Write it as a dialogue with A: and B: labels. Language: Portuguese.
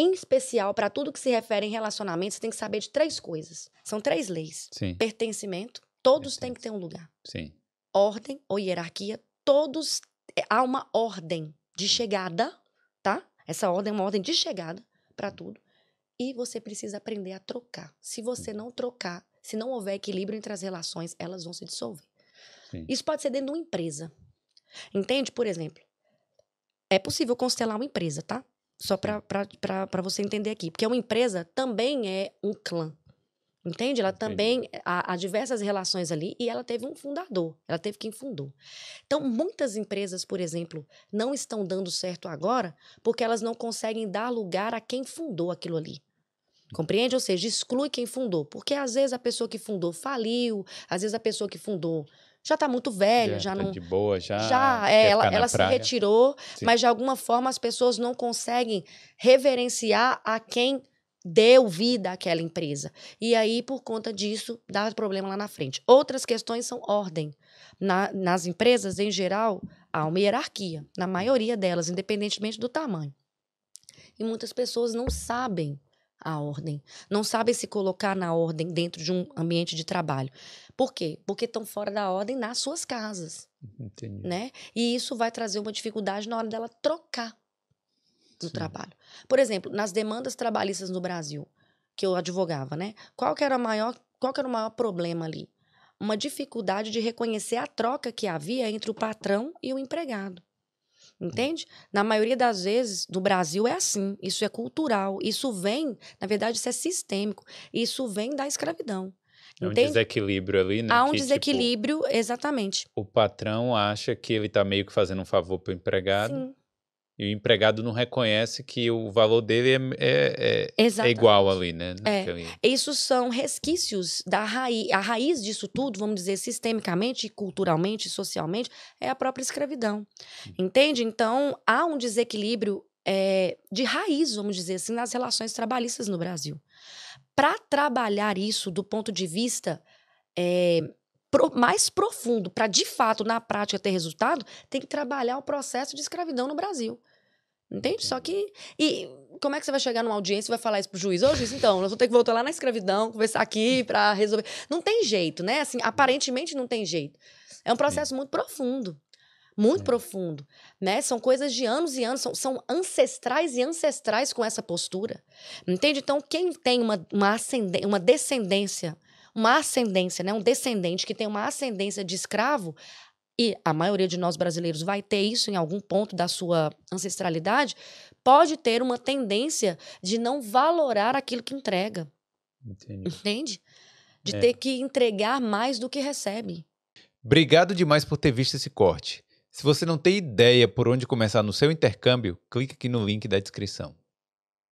A: em especial, para tudo que se refere em relacionamento, você tem que saber de três coisas. São três leis. Sim. Pertencimento, todos têm que ter um lugar. Sim. Ordem ou hierarquia, todos é, há uma ordem de chegada, tá? Essa ordem é uma ordem de chegada para tudo. E você precisa aprender a trocar. Se você não trocar, se não houver equilíbrio entre as relações, elas vão se dissolver. Sim. Isso pode ser dentro de uma empresa. Entende? Por exemplo, é possível constelar uma empresa, tá? Só para você entender aqui. Porque uma empresa também é um clã. Entende? Ela também há, há, diversas relações ali e ela teve um fundador, ela teve quem fundou. Então, muitas empresas, por exemplo, não estão dando certo agora porque elas não conseguem dar lugar a quem fundou aquilo ali. Compreende? Ou seja, exclui quem fundou. Porque às vezes a pessoa que fundou faliu, às vezes a pessoa que fundou já está muito velha, já, já tá não. De boa, já. Já, é, ela, ela se retirou, Sim. mas de alguma forma as pessoas não conseguem reverenciar a quem deu vida àquela empresa. E aí, por conta disso, dá problema lá na frente. Outras questões são ordem. Na, nas empresas, em geral, há uma hierarquia, na maioria delas, independentemente do tamanho. E muitas pessoas não sabem a ordem, não sabem se colocar na ordem dentro de um ambiente de trabalho. Por quê? Porque estão fora da ordem nas suas casas. Entendi. Né? E isso vai trazer uma dificuldade na hora dela trocar do Sim. trabalho. Por exemplo, nas demandas trabalhistas no Brasil, que eu advogava, né? Qual que era a maior, qual que era o maior problema ali? Uma dificuldade de reconhecer a troca que havia entre o patrão e o empregado. Uhum. Entende? Na maioria das vezes, no Brasil é assim. Isso é cultural. Isso vem, na verdade, isso é sistêmico. Isso vem da escravidão. É um Entende? desequilíbrio ali, né? Há um que, tipo, desequilíbrio, tipo, exatamente. O patrão acha que ele está meio que fazendo um favor para o empregado. Sim e o empregado não reconhece que o valor dele é, é, é, é igual ali, né? É. Isso são resquícios da raiz. A raiz disso tudo, vamos dizer, sistemicamente, culturalmente, socialmente, é a própria escravidão. Hum. Entende? Então, há um desequilíbrio é, de raiz, vamos dizer assim, nas relações trabalhistas no Brasil. Para trabalhar isso do ponto de vista. É, pro, mais profundo, para de fato, na prática, ter resultado, tem que trabalhar o processo de escravidão no Brasil. Entende? Só que. E como é que você vai chegar numa audiência e vai falar isso pro juiz? hoje juiz, então, nós vamos ter que voltar lá na escravidão, conversar aqui para resolver. Não tem jeito, né? Assim, aparentemente não tem jeito. É um processo muito profundo. Muito profundo, né? São coisas de anos e anos, são, são ancestrais e ancestrais com essa postura. Entende? Então, quem tem uma, uma, uma descendência uma ascendência, né? um descendente que tem uma ascendência de escravo, e a maioria de nós brasileiros vai ter isso em algum ponto da sua ancestralidade, pode ter uma tendência de não valorar aquilo que entrega. Entendi. Entende? De é. ter que entregar mais do que recebe. Obrigado demais por ter visto esse corte. Se você não tem ideia por onde começar no seu intercâmbio, clique aqui no link da descrição.